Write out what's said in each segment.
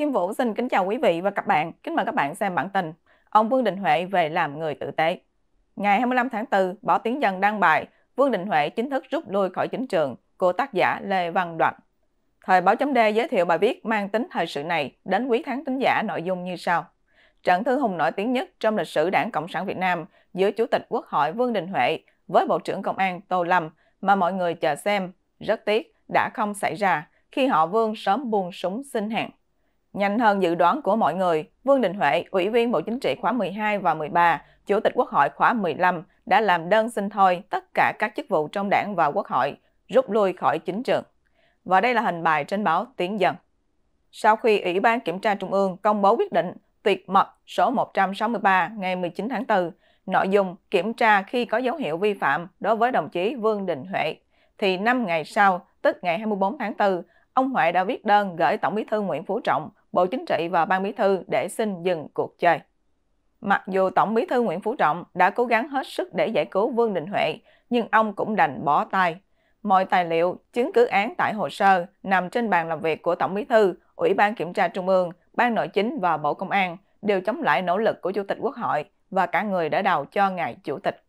Kim Vũ xin kính chào quý vị và các bạn. Kính mời các bạn xem bản tin Ông Vương Đình Huệ về làm người tử tế. Ngày 25 tháng 4, Bỏ tiếng Dân đăng bài Vương Đình Huệ chính thức rút lui khỏi chính trường của tác giả Lê Văn Đoạn. Thời báo chấm Đê giới thiệu bài viết mang tính thời sự này đến quý tháng tính giả nội dung như sau. Trận thư hùng nổi tiếng nhất trong lịch sử đảng Cộng sản Việt Nam giữa Chủ tịch Quốc hội Vương Đình Huệ với Bộ trưởng Công an Tô Lâm mà mọi người chờ xem, rất tiếc đã không xảy ra khi họ Vương sớm buông súng xin hẹn. Nhanh hơn dự đoán của mọi người, Vương Đình Huệ, Ủy viên Bộ Chính trị khóa 12 và 13, Chủ tịch Quốc hội khóa 15 đã làm đơn xin thôi tất cả các chức vụ trong đảng và Quốc hội, rút lui khỏi chính trường. Và đây là hình bài trên báo Tiếng Dân. Sau khi Ủy ban Kiểm tra Trung ương công bố quyết định tuyệt mật số 163 ngày 19 tháng 4, nội dung kiểm tra khi có dấu hiệu vi phạm đối với đồng chí Vương Đình Huệ, thì 5 ngày sau, tức ngày 24 tháng 4, ông Huệ đã viết đơn gửi Tổng bí thư Nguyễn Phú Trọng Bộ Chính trị và Ban Bí thư để xin dừng cuộc chơi. Mặc dù Tổng Bí thư Nguyễn Phú Trọng đã cố gắng hết sức để giải cứu Vương Đình Huệ, nhưng ông cũng đành bỏ tay. Mọi tài liệu, chứng cứ án tại hồ sơ nằm trên bàn làm việc của Tổng Bí thư, Ủy ban Kiểm tra Trung ương, Ban Nội chính và Bộ Công an đều chống lại nỗ lực của Chủ tịch Quốc hội và cả người đã đầu cho ngài Chủ tịch.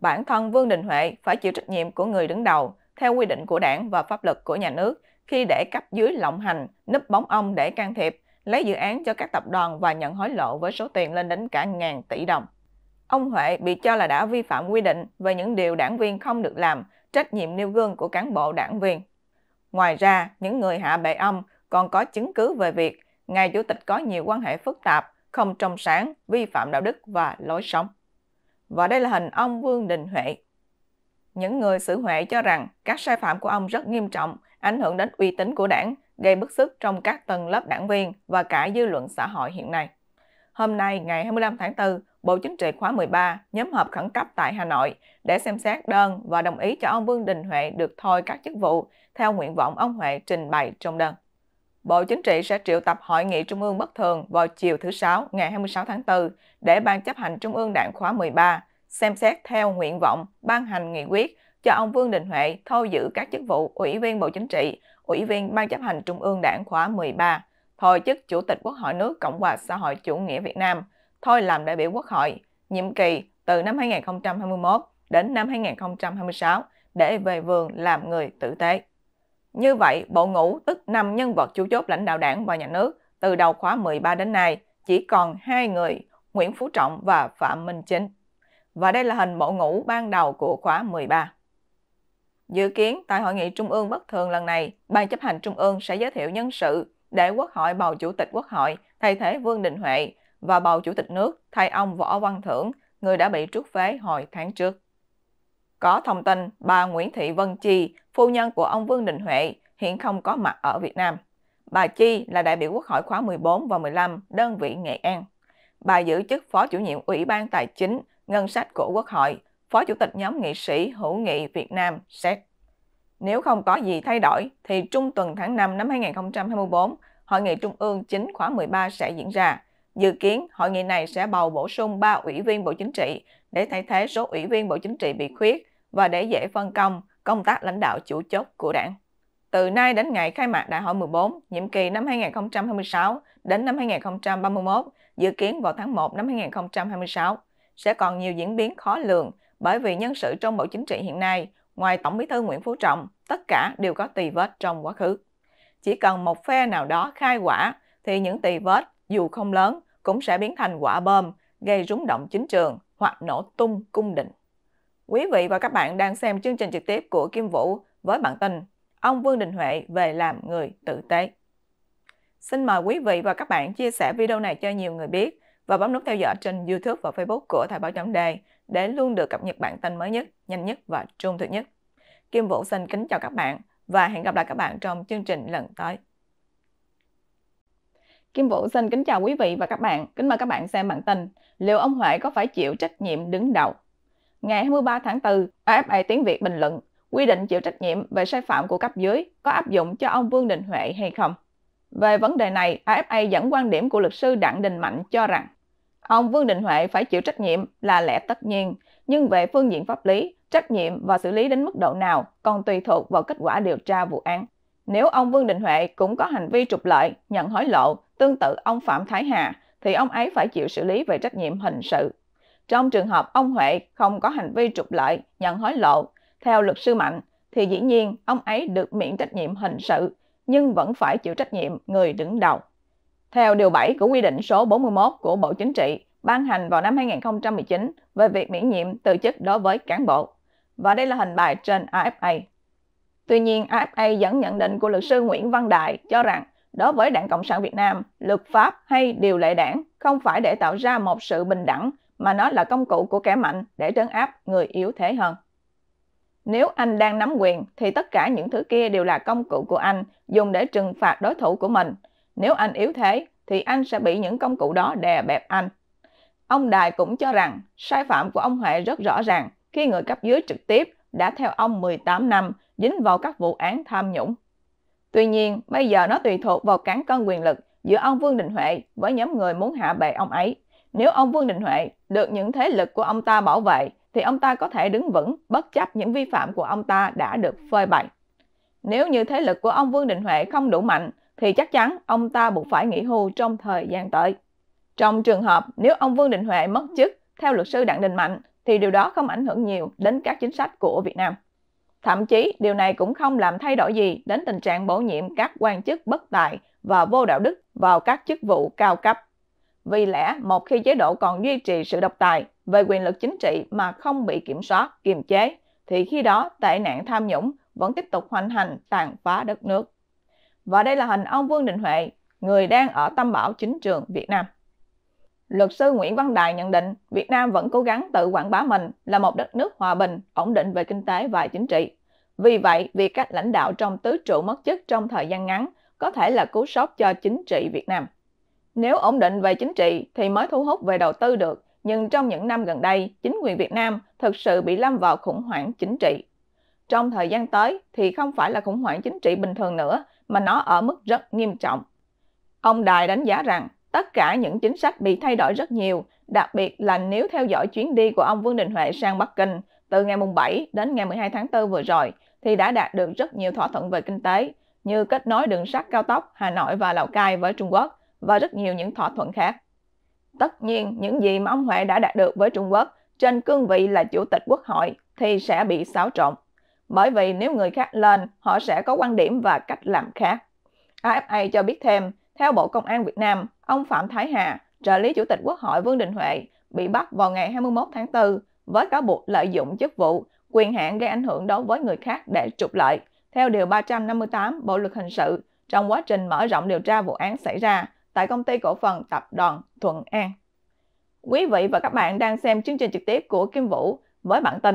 Bản thân Vương Đình Huệ phải chịu trách nhiệm của người đứng đầu theo quy định của đảng và pháp luật của nhà nước khi để cấp dưới lộng hành, núp bóng ông để can thiệp, lấy dự án cho các tập đoàn và nhận hối lộ với số tiền lên đến cả ngàn tỷ đồng. Ông Huệ bị cho là đã vi phạm quy định về những điều đảng viên không được làm, trách nhiệm nêu gương của cán bộ đảng viên. Ngoài ra, những người hạ bệ ông còn có chứng cứ về việc ngài chủ tịch có nhiều quan hệ phức tạp, không trong sáng, vi phạm đạo đức và lối sống. Và đây là hình ông Vương Đình Huệ những người xử Huệ cho rằng các sai phạm của ông rất nghiêm trọng, ảnh hưởng đến uy tín của đảng, gây bức xúc trong các tầng lớp đảng viên và cả dư luận xã hội hiện nay. Hôm nay, ngày 25 tháng 4, Bộ Chính trị khóa 13 nhóm họp khẩn cấp tại Hà Nội để xem xét đơn và đồng ý cho ông Vương Đình Huệ được thôi các chức vụ theo nguyện vọng ông Huệ trình bày trong đơn. Bộ Chính trị sẽ triệu tập Hội nghị Trung ương bất thường vào chiều thứ Sáu ngày 26 tháng 4 để Ban chấp hành Trung ương Đảng khóa 13 xem xét theo nguyện vọng ban hành nghị quyết cho ông Vương Đình Huệ thôi giữ các chức vụ Ủy viên Bộ Chính trị, Ủy viên Ban chấp hành Trung ương Đảng khóa 13, thôi chức Chủ tịch Quốc hội nước Cộng hòa xã hội chủ nghĩa Việt Nam, thôi làm đại biểu Quốc hội, nhiệm kỳ từ năm 2021 đến năm 2026 để về vườn làm người tử tế. Như vậy, Bộ Ngũ tức 5 nhân vật chủ chốt lãnh đạo đảng và nhà nước từ đầu khóa 13 đến nay chỉ còn hai người, Nguyễn Phú Trọng và Phạm Minh Chính và đây là hình bộ ngũ ban đầu của khóa 13. Dự kiến tại hội nghị trung ương bất thường lần này, Ban chấp hành trung ương sẽ giới thiệu nhân sự để Quốc hội bầu Chủ tịch Quốc hội thay thế Vương Đình Huệ và bầu Chủ tịch nước thay ông Võ Văn Thưởng, người đã bị trút phế hồi tháng trước. Có thông tin bà Nguyễn Thị Vân Chi, phu nhân của ông Vương Đình Huệ, hiện không có mặt ở Việt Nam. Bà Chi là đại biểu Quốc hội khóa 14 và 15, đơn vị Nghệ An. Bà giữ chức Phó chủ nhiệm Ủy ban Tài chính ngân sách của Quốc hội, Phó Chủ tịch nhóm nghị sĩ hữu nghị Việt Nam xét. Nếu không có gì thay đổi thì trung tuần tháng 5 năm 2024, Hội nghị Trung ương 9 khóa 13 sẽ diễn ra. Dự kiến hội nghị này sẽ bầu bổ sung 3 ủy viên Bộ Chính trị để thay thế số ủy viên Bộ Chính trị bị khuyết và để dễ phân công công tác lãnh đạo chủ chốt của đảng. Từ nay đến ngày khai mạc Đại hội 14, nhiệm kỳ năm 2026 đến năm 2031, dự kiến vào tháng 1 năm 2026 sẽ còn nhiều diễn biến khó lường bởi vì nhân sự trong Bộ Chính trị hiện nay, ngoài Tổng bí thư Nguyễn Phú Trọng, tất cả đều có tỳ vết trong quá khứ. Chỉ cần một phe nào đó khai quả thì những tỳ vết dù không lớn cũng sẽ biến thành quả bom gây rúng động chính trường hoặc nổ tung cung định. Quý vị và các bạn đang xem chương trình trực tiếp của Kim Vũ với bản tin Ông Vương Đình Huệ về làm người tử tế. Xin mời quý vị và các bạn chia sẻ video này cho nhiều người biết và bấm nút theo dõi trên YouTube và Facebook của Thời báo chấm đề để luôn được cập nhật bản tin mới nhất, nhanh nhất và trung thực nhất. Kim Vũ xin kính chào các bạn và hẹn gặp lại các bạn trong chương trình lần tới. Kim Vũ xin kính chào quý vị và các bạn. Kính mời các bạn xem bản tin Liệu ông Huệ có phải chịu trách nhiệm đứng đầu? Ngày 23 tháng 4, AFA Tiếng Việt bình luận quy định chịu trách nhiệm về sai phạm của cấp dưới có áp dụng cho ông Vương Đình Huệ hay không? Về vấn đề này, AFA dẫn quan điểm của luật sư Đặng Đình Mạnh cho rằng Ông Vương Đình Huệ phải chịu trách nhiệm là lẽ tất nhiên, nhưng về phương diện pháp lý, trách nhiệm và xử lý đến mức độ nào còn tùy thuộc vào kết quả điều tra vụ án. Nếu ông Vương Đình Huệ cũng có hành vi trục lợi, nhận hối lộ, tương tự ông Phạm Thái Hà, thì ông ấy phải chịu xử lý về trách nhiệm hình sự. Trong trường hợp ông Huệ không có hành vi trục lợi, nhận hối lộ, theo luật sư Mạnh, thì dĩ nhiên ông ấy được miễn trách nhiệm hình sự, nhưng vẫn phải chịu trách nhiệm người đứng đầu. Theo Điều 7 của quy định số 41 của Bộ Chính trị ban hành vào năm 2019 về việc miễn nhiệm từ chức đối với cán bộ. Và đây là hình bài trên AFA. Tuy nhiên, AFA dẫn nhận định của luật sư Nguyễn Văn Đại cho rằng đối với Đảng Cộng sản Việt Nam, luật pháp hay điều lệ đảng không phải để tạo ra một sự bình đẳng mà nó là công cụ của kẻ mạnh để trấn áp người yếu thế hơn. Nếu anh đang nắm quyền thì tất cả những thứ kia đều là công cụ của anh dùng để trừng phạt đối thủ của mình – nếu anh yếu thế, thì anh sẽ bị những công cụ đó đè bẹp anh. Ông Đài cũng cho rằng sai phạm của ông Huệ rất rõ ràng khi người cấp dưới trực tiếp đã theo ông 18 năm dính vào các vụ án tham nhũng. Tuy nhiên, bây giờ nó tùy thuộc vào cán cân quyền lực giữa ông Vương Đình Huệ với nhóm người muốn hạ bệ ông ấy. Nếu ông Vương Đình Huệ được những thế lực của ông ta bảo vệ, thì ông ta có thể đứng vững bất chấp những vi phạm của ông ta đã được phơi bày. Nếu như thế lực của ông Vương Đình Huệ không đủ mạnh, thì chắc chắn ông ta buộc phải nghỉ hưu trong thời gian tới. Trong trường hợp nếu ông Vương Đình Huệ mất chức theo luật sư Đặng Đình Mạnh thì điều đó không ảnh hưởng nhiều đến các chính sách của Việt Nam. Thậm chí điều này cũng không làm thay đổi gì đến tình trạng bổ nhiệm các quan chức bất tài và vô đạo đức vào các chức vụ cao cấp. Vì lẽ một khi chế độ còn duy trì sự độc tài về quyền lực chính trị mà không bị kiểm soát, kiềm chế, thì khi đó tệ nạn tham nhũng vẫn tiếp tục hoành hành tàn phá đất nước. Và đây là hình ông Vương Đình Huệ, người đang ở Tâm Bảo Chính Trường Việt Nam. Luật sư Nguyễn Văn Đài nhận định Việt Nam vẫn cố gắng tự quảng bá mình là một đất nước hòa bình, ổn định về kinh tế và chính trị. Vì vậy, việc các lãnh đạo trong tứ trụ mất chức trong thời gian ngắn có thể là cú sốc cho chính trị Việt Nam. Nếu ổn định về chính trị thì mới thu hút về đầu tư được, nhưng trong những năm gần đây, chính quyền Việt Nam thực sự bị lâm vào khủng hoảng chính trị. Trong thời gian tới thì không phải là khủng hoảng chính trị bình thường nữa, mà nó ở mức rất nghiêm trọng. Ông Đài đánh giá rằng tất cả những chính sách bị thay đổi rất nhiều, đặc biệt là nếu theo dõi chuyến đi của ông Vương Đình Huệ sang Bắc Kinh từ ngày 7 đến ngày 12 tháng 4 vừa rồi thì đã đạt được rất nhiều thỏa thuận về kinh tế như kết nối đường sắt cao tốc Hà Nội và Lào Cai với Trung Quốc và rất nhiều những thỏa thuận khác. Tất nhiên, những gì mà ông Huệ đã đạt được với Trung Quốc trên cương vị là Chủ tịch Quốc hội thì sẽ bị xáo trộn bởi vì nếu người khác lên, họ sẽ có quan điểm và cách làm khác. AFA cho biết thêm, theo Bộ Công an Việt Nam, ông Phạm Thái Hà, trợ lý Chủ tịch Quốc hội Vương Đình Huệ, bị bắt vào ngày 21 tháng 4 với cáo buộc lợi dụng chức vụ, quyền hạn gây ảnh hưởng đối với người khác để trục lợi, theo Điều 358 Bộ Luật Hình sự trong quá trình mở rộng điều tra vụ án xảy ra tại công ty cổ phần tập đoàn Thuận An. Quý vị và các bạn đang xem chương trình trực tiếp của Kim Vũ với bản tin